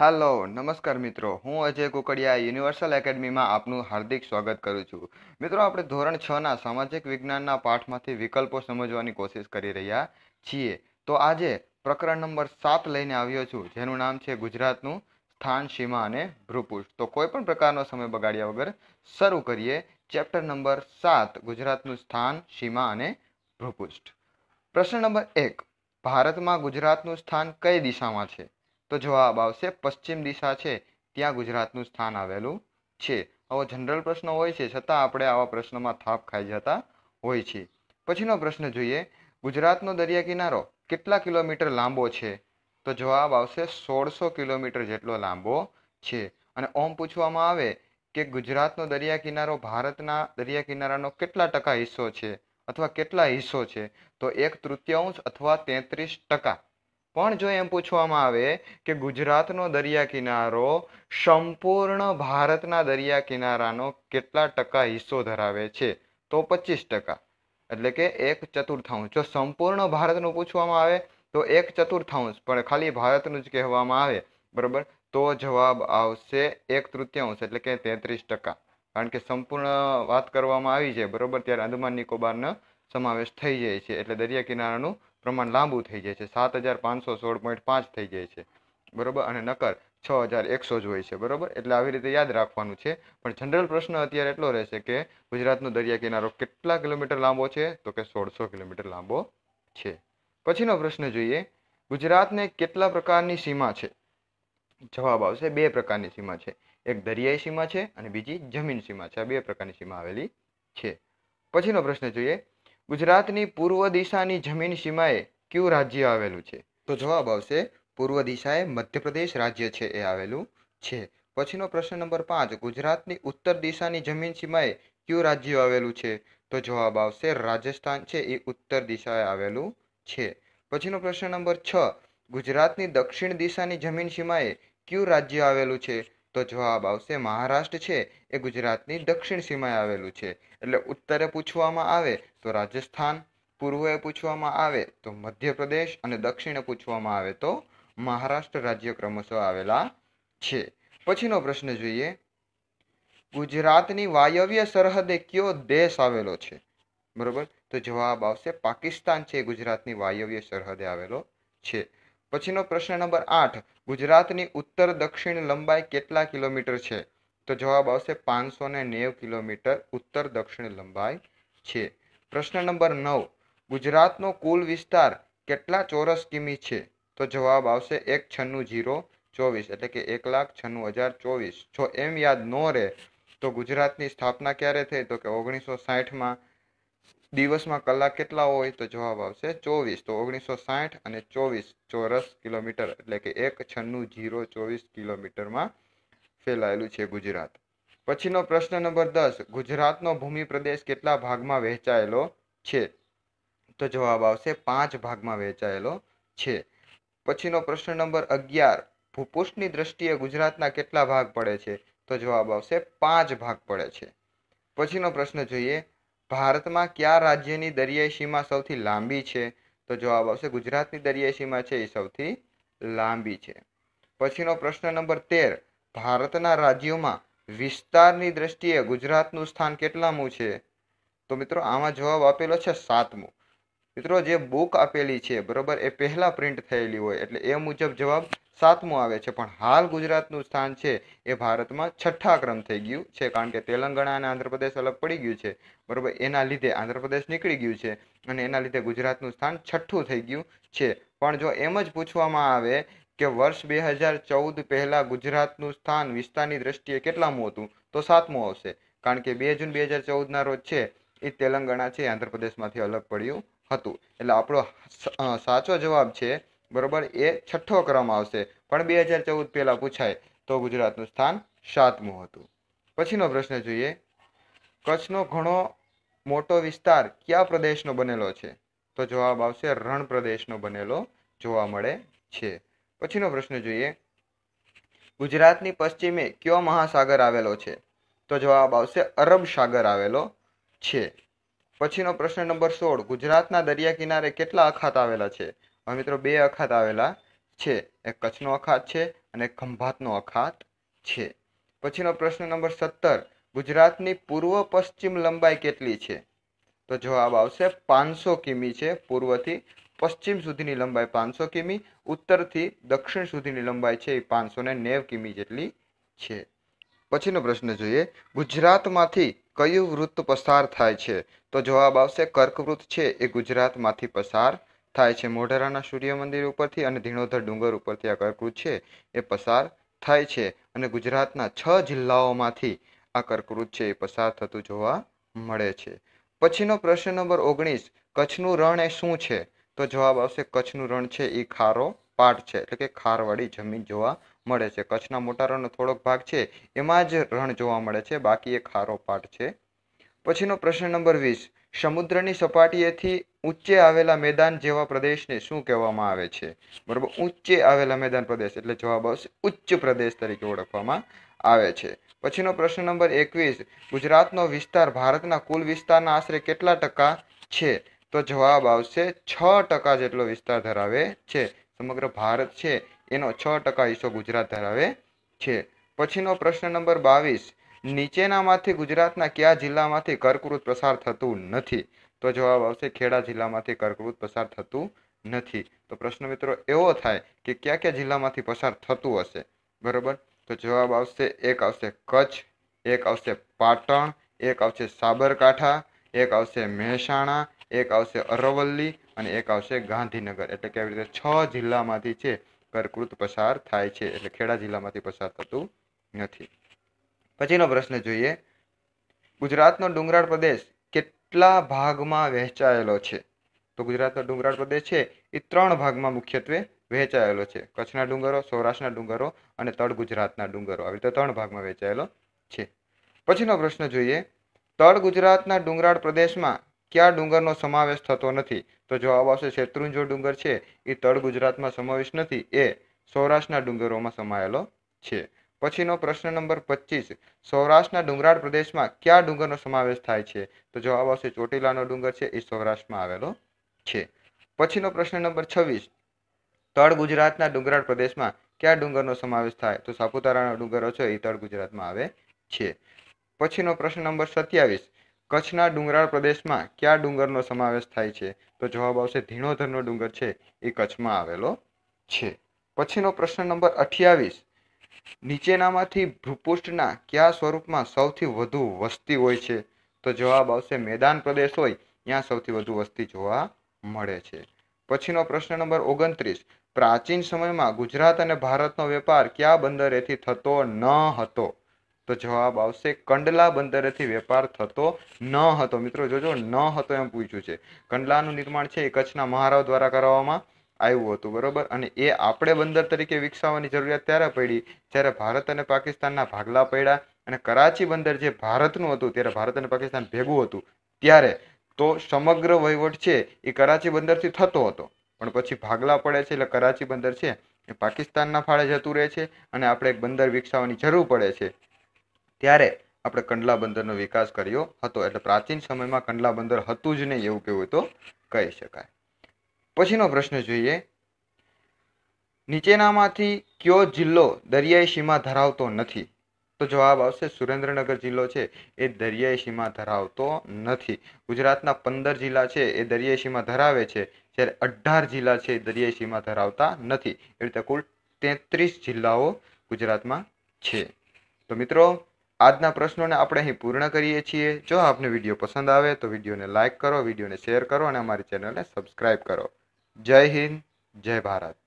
hello નમસ્કાર મિત્રો હું અજય કુકડિયા યુનિવર્સલ એકેડમીમાં આપનું હાર્દિક સ્વાગત કરું છું મિત્રો આપણે ધોરણ છ ના સામાજિક વિજ્ઞાનના પાઠમાંથી વિકલ્પો સમજવાની કોશિશ કરી રહ્યા છીએ તો આજે પ્રકરણ નંબર સાત લઈને આવ્યો છું જેનું નામ છે ગુજરાતનું સ્થાન સીમા અને ભૃપુષ્ઠ તો કોઈ પણ પ્રકારનો સમય બગાડ્યા વગર શરૂ કરીએ ચેપ્ટર નંબર સાત ગુજરાતનું સ્થાન સીમા અને ભૃપુષ્ઠ પ્રશ્ન નંબર એક ભારતમાં ગુજરાતનું સ્થાન કઈ દિશામાં છે તો જવાબ આવશે પશ્ચિમ દિશા છે ત્યાં ગુજરાતનું સ્થાન આવેલું છે આવો જનરલ પ્રશ્ન હોય છે છતાં આપણે આવા પ્રશ્નોમાં થાપ ખાઈ જતા હોય છે પછીનો પ્રશ્ન જોઈએ ગુજરાતનો દરિયા કિનારો કેટલા કિલોમીટર લાંબો છે તો જવાબ આવશે સોળસો કિલોમીટર જેટલો લાંબો છે અને ઓમ પૂછવામાં આવે કે ગુજરાતનો દરિયા કિનારો ભારતના દરિયા કિનારાનો કેટલા ટકા હિસ્સો છે અથવા કેટલા હિસ્સો છે તો એક તૃતીયાંશ અથવા તેત્રીસ ટકા પણ જો એમ પૂછવામાં આવે કે ગુજરાતનો દરિયા કિનારો સંપૂર્ણ ભારતના દરિયા કિનારાનો કેટલા ટકા હિસ્સો ધરાવે છે તો પચીસ ટકા એટલે કે એક ચતુર્થાંશ જો સંપૂર્ણ ભારતનું પૂછવામાં આવે તો એક ચતુર્થાંશ પણ ખાલી ભારતનું જ કહેવામાં આવે બરાબર તો જવાબ આવશે એક તૃતીયાંશ એટલે કે તેત્રીસ ટકા કારણ કે સંપૂર્ણ વાત કરવામાં આવી છે બરાબર ત્યારે અંદમાન નિકોબારનો સમાવેશ થઈ જાય છે એટલે દરિયા કિનારાનું પ્રમાણ લાંબુ થઈ જાય છે સાત હજાર પાંચસો સોળ પોઈન્ટ પાંચ થઈ જાય છે બરાબર અને નકર છ હજાર એકસો જ હોય છે બરાબર એટલે આવી રીતે યાદ રાખવાનું છે પણ જનરલ પ્રશ્ન અત્યારે એટલો રહેશે કે ગુજરાતનો દરિયા કિનારો કેટલા કિલોમીટર લાંબો છે તો કે સોળસો કિલોમીટર લાંબો છે પછીનો પ્રશ્ન જોઈએ ગુજરાતને કેટલા પ્રકારની સીમા છે જવાબ આવશે બે પ્રકારની સીમા છે એક દરિયાઈ સીમા છે અને બીજી જમીન સીમા છે આ બે પ્રકારની સીમા આવેલી છે પછીનો પ્રશ્ન જોઈએ ગુજરાતની પૂર્વ દિશાની જમીન સીમાએ કયું રાજ્ય આવેલું છે તો જવાબ આવશે પૂર્વ દિશાએ મધ્યપ્રદેશ રાજ્ય છે એ આવેલું છે પછીનો પ્રશ્ન નંબર પાંચ ગુજરાતની ઉત્તર દિશાની જમીન સીમાએ કયું રાજ્ય આવેલું છે તો જવાબ આવશે રાજસ્થાન છે એ ઉત્તર દિશાએ આવેલું છે પછીનો પ્રશ્ન નંબર છ ગુજરાતની દક્ષિણ દિશાની જમીન સીમાએ કયું રાજ્ય આવેલું છે તો જવાબ આવશે મહારાષ્ટ્ર છે એ ગુજરાતની દક્ષિણ સીમાએ આવેલું છે એટલે ઉત્તરે પૂછવામાં આવે તો રાજસ્થાન પૂર્વે પૂછવામાં આવે તો મધ્યપ્રદેશ અને દક્ષિણે પૂછવામાં આવે તો મહારાષ્ટ્ર રાજ્ય ક્રમશઃ આવેલા છે પછીનો પ્રશ્ન જોઈએ ગુજરાતની વાયવ્ય સરહદે કયો દેશ આવેલો છે બરોબર તો જવાબ આવશે પાકિસ્તાન છે ગુજરાતની વાયવ્ય સરહદે આવેલો છે પછીનો પ્રશ્ન નંબર આઠ ગુજરાતની ઉત્તર દક્ષિણ લંબાઈ કેટલા કિલોમીટર છે તો જવાબ આવશે પાંચસો ને નેવ કિલોમીટર ઉત્તર દક્ષિણ લંબાઈ છે પ્રશ્ન નંબર નવ ગુજરાતનો કુલ વિસ્તાર કેટલા ચોરસ કિમી છે તો જવાબ આવશે એક છન્નું જીરો ચોવીસ એટલે કે એક લાખ છન્નું હજાર ચોવીસ જો એમ યાદ ન રહે તો ગુજરાતની સ્થાપના ક્યારે થઈ તો કે ઓગણીસો સાઠમાં દિવસમાં કલાક કેટલા હોય તો જવાબ આવશે ચોવીસ તો ઓગણીસો સાઠ અને ચોવીસ ચોરસ કિલોમીટર એટલે કે એક છન્નું જીરો ચોવીસ કિલોમીટરમાં ફેલાયેલું છે ગુજરાત પછીનો પ્રશ્ન નંબર દસ ગુજરાતનો ભૂમિ પ્રદેશ કેટલા ભાગમાં વહેંચાયેલો છે તો જવાબ આવશે પાંચ ભાગમાં વહેંચાયેલો છે પછીનો પ્રશ્ન નંબર અગિયાર ભૂપુષ્ઠની દ્રષ્ટિએ ગુજરાતના કેટલા ભાગ પડે છે તો જવાબ આવશે પાંચ ભાગ પડે છે પછીનો પ્રશ્ન જોઈએ ભારતમાં કયા રાજ્યની દરિયાઈ સીમા સૌથી લાંબી છે તો જવાબ આવશે ગુજરાતની દરિયાઈ સીમા છે એ સૌથી લાંબી છે પછીનો પ્રશ્ન નંબર તેર ભારતના રાજ્યોમાં વિસ્તારની દ્રષ્ટિએ ગુજરાતનું સ્થાન કેટલામું છે તો મિત્રો આમાં જવાબ આપેલો છે સાતમું મિત્રો જે બુક આપેલી છે બરોબર એ પહેલાં પ્રિન્ટ થયેલી હોય એટલે એ મુજબ જવાબ સાતમો આવે છે પણ હાલ ગુજરાતનું સ્થાન છે એ ભારતમાં છઠ્ઠા ક્રમ થઈ ગયું છે કારણ કે તેલંગાણા અને આંધ્રપ્રદેશ અલગ પડી ગયું છે બરોબર એના લીધે આંધ્રપ્રદેશ નીકળી ગયું છે અને એના લીધે ગુજરાતનું સ્થાન છઠ્ઠું થઈ ગયું છે પણ જો એમ જ પૂછવામાં આવે કે વર્ષ બે હજાર ચૌદ પહેલાં ગુજરાતનું સ્થાન વિસ્તારની દ્રષ્ટિએ કેટલામું હતું તો સાતમું આવશે કારણ કે બે જૂન બે હજાર ચૌદના રોજ છે એ તેલંગાણા છે આંધ્રપ્રદેશમાંથી અલગ પડ્યું હતું એટલે આપણો સાચો જવાબ છે બરોબર એ છઠ્ઠો ક્રમ આવશે પણ બે હજાર ચૌદ પહેલાં પૂછાય તો ગુજરાતનું સ્થાન સાતમું હતું પછીનો પ્રશ્ન જોઈએ કચ્છનો ઘણો મોટો વિસ્તાર કયા પ્રદેશનો બનેલો છે તો જવાબ આવશે રણ પ્રદેશનો બનેલો જોવા મળે છે પછીનો પ્રશ્ન જોઈએ ગુજરાતની પશ્ચિમે કયો મહાસાગર આવેલો છે તો જવાબ આવશે અરબ સાગર આવેલો છે પછીનો પ્રશ્ન નંબર સોળ ગુજરાતના દરિયા કિનારે કેટલા અખાત આવેલા છે હવે મિત્રો બે અખાત આવેલા છે એક કચ્છનો અખાત છે અને ખંભાતનો અખાત છે પછીનો પ્રશ્ન નંબર સત્તર ગુજરાતની પૂર્વ પશ્ચિમ લંબાઈ કેટલી છે તો જવાબ આવશે પાંચસો કિમી છે પૂર્વથી પશ્ચિમ સુધીની લંબાઈ પાંચસો કિમી ઉત્તરથી દક્ષિણ સુધીની લંબાઈ છે એ પાંચસો ને નેવ કિમી જેટલી છે પછીનો પ્રશ્ન જોઈએ ગુજરાતમાંથી કયું વૃત્ત પસાર થાય છે તો જવાબ આવશે કર્કવૃત્ત છે એ ગુજરાતમાંથી પસાર થાય છે મોઢેરાના સૂર્ય મંદિર ઉપરથી અને ધીણોધર ડુંગર ઉપરથી આ કર્કવૃત છે એ પસાર થાય છે અને ગુજરાતના છ જિલ્લાઓમાંથી આ કર્કવૃત છે એ પસાર થતું જોવા મળે છે પછીનો પ્રશ્ન નંબર ઓગણીસ કચ્છનું રણ એ શું છે તો જવાબ આવશે કચ્છનું રણ છે એ ખારો પાટ છે એટલે કે ખારવાળી જમીન જોવા મળે છે કચ્છના મોટા રણનો થોડોક ભાગ છે એમાં જ રણ જોવા મળે છે બાકી એ ખારો પાટ છે પછીનો પ્રશ્ન નંબર વીસ સમુદ્રની સપાટીએથી ઊંચે આવેલા મેદાન જેવા પ્રદેશને શું કહેવામાં આવે છે બરાબર ઊંચે આવેલા મેદાન પ્રદેશ એટલે જવાબ આવશે ઉચ્ચ પ્રદેશ તરીકે ઓળખવામાં આવે છે પછીનો પ્રશ્ન નંબર એકવીસ ગુજરાતનો વિસ્તાર ભારતના કુલ વિસ્તારના આશરે કેટલા ટકા છે તો જવાબ આવશે છ ટકા જેટલો વિસ્તાર ધરાવે છે સમગ્ર ભારત છે એનો છ ટકા હિસ્સો ગુજરાત ધરાવે છે પછીનો પ્રશ્ન નંબર બાવીસ નીચેનામાંથી ગુજરાતના કયા જિલ્લામાંથી કર્કવૃત પસાર થતું નથી તો જવાબ આવશે ખેડા જિલ્લામાંથી કર્કવૃત પસાર થતું નથી તો પ્રશ્ન મિત્રો એવો થાય કે કયા કયા જિલ્લામાંથી પસાર થતું હશે બરોબર તો જવાબ આવશે એક આવશે કચ્છ એક આવશે પાટણ એક આવશે સાબરકાંઠા એક આવશે મહેસાણા એક આવશે અરવલ્લી અને એક આવશે ગાંધીનગર એટલે કે આવી રીતે છ જિલ્લામાંથી છે કરકૃત પસાર થાય છે એટલે ખેડા જિલ્લામાંથી પસાર થતું નથી પછીનો પ્રશ્ન જોઈએ ગુજરાતનો ડુંગરાળ પ્રદેશ કેટલા ભાગમાં વહેંચાયેલો છે તો ગુજરાતનો ડુંગરાળ પ્રદેશ છે એ ત્રણ ભાગમાં મુખ્યત્વે વહેંચાયેલો છે કચ્છના ડુંગરો સૌરાષ્ટ્રના ડુંગરો અને તળ ગુજરાતના ડુંગરો આવી રીતે ત્રણ ભાગમાં વહેંચાયેલો છે પછીનો પ્રશ્ન જોઈએ તળ ગુજરાતના ડુંગરાળ પ્રદેશમાં કયા ડુંગરનો સમાવેશ થતો નથી તો જવાબ આવશે શેત્રુંજો ડુંગર છે એ તળ ગુજરાતમાં સમાવેશ નથી એ સૌરાષ્ટ્રના ડુંગરોમાં સમાયેલો છે પછીનો પ્રશ્ન નંબર પચીસ સૌરાષ્ટ્રના ડુંગરાળ પ્રદેશમાં કયા ડુંગરનો સમાવેશ થાય છે તો જવાબ આવશે ચોટીલાનો ડુંગર છે એ સૌરાષ્ટ્રમાં આવેલો છે પછીનો પ્રશ્ન નંબર છવ્વીસ તળ ગુજરાતના ડુંગરાળ પ્રદેશમાં કયા ડુંગરનો સમાવેશ થાય તો સાપુતારાનો ડુંગરો છે એ તળ ગુજરાતમાં આવે છે પછીનો પ્રશ્ન નંબર સત્યાવીસ કચ્છના ડુંગરાળ પ્રદેશમાં કયા ડુંગરનો સમાવેશ થાય છે તો જવાબ આવશે ધીણોધરનો ડુંગર છે એ કચ્છમાં આવેલો છે પછીનો પ્રશ્ન નંબર અઠ્યાવીસ નીચેનામાંથી ભૂપૃષ્ઠના કયા સ્વરૂપમાં સૌથી વધુ વસ્તી હોય છે તો જવાબ આવશે મેદાન પ્રદેશ હોય ત્યાં સૌથી વધુ વસ્તી જોવા મળે છે પછીનો પ્રશ્ન નંબર ઓગણત્રીસ પ્રાચીન સમયમાં ગુજરાત અને ભારતનો વેપાર કયા બંદરેથી થતો ન હતો તો જવાબ આવશે કંડલા બંદરેથી વેપાર થતો ન હતો મિત્રો જોજો ન હતો એમ પૂછ્યું છે કંડલાનું નિર્માણ છે એ કચ્છના મહારાવ દ્વારા કરવામાં આવ્યું હતું બરોબર અને એ આપણે બંદર તરીકે વિકસાવવાની જરૂરિયાત ત્યારે પડી જ્યારે ભારત અને પાકિસ્તાનના ભાગલા પડ્યા અને કરાચી બંદર જે ભારતનું હતું ત્યારે ભારત અને પાકિસ્તાન ભેગું હતું ત્યારે તો સમગ્ર વહીવટ છે એ કરાચી બંદરથી થતો હતો પણ પછી ભાગલા પડે છે એટલે કરાચી બંદર છે એ પાકિસ્તાનના ફાળે જતું રહે છે અને આપણે એક બંદર વિકસાવવાની જરૂર પડે છે ત્યારે આપણે કંડલા બંદરનો વિકાસ કર્યો હતો એટલે પ્રાચીન સમયમાં કંડલા બંદર હતું જ નહીં એવું કહેવું તો કહી શકાય પછીનો પ્રશ્ન જોઈએ નીચેનામાંથી કયો જિલ્લો દરિયાઈ સીમા ધરાવતો નથી તો જવાબ આવશે સુરેન્દ્રનગર જિલ્લો છે એ દરિયાઈ સીમા ધરાવતો નથી ગુજરાતના પંદર જિલ્લા છે એ દરિયાઈ સીમા ધરાવે છે જ્યારે અઢાર જિલ્લા છે એ દરિયાઈ સીમા ધરાવતા નથી એ રીતે કુલ તેત્રીસ જિલ્લાઓ ગુજરાતમાં છે તો મિત્રો આજના પ્રશ્નોને આપણે અહીં પૂર્ણ કરીએ છીએ જો આપને વિડીયો પસંદ આવે તો વિડીયોને લાઇક કરો વિડીયોને શેર કરો અને અમારી ચેનલને સબસ્ક્રાઈબ કરો જય હિન્દ જય ભારત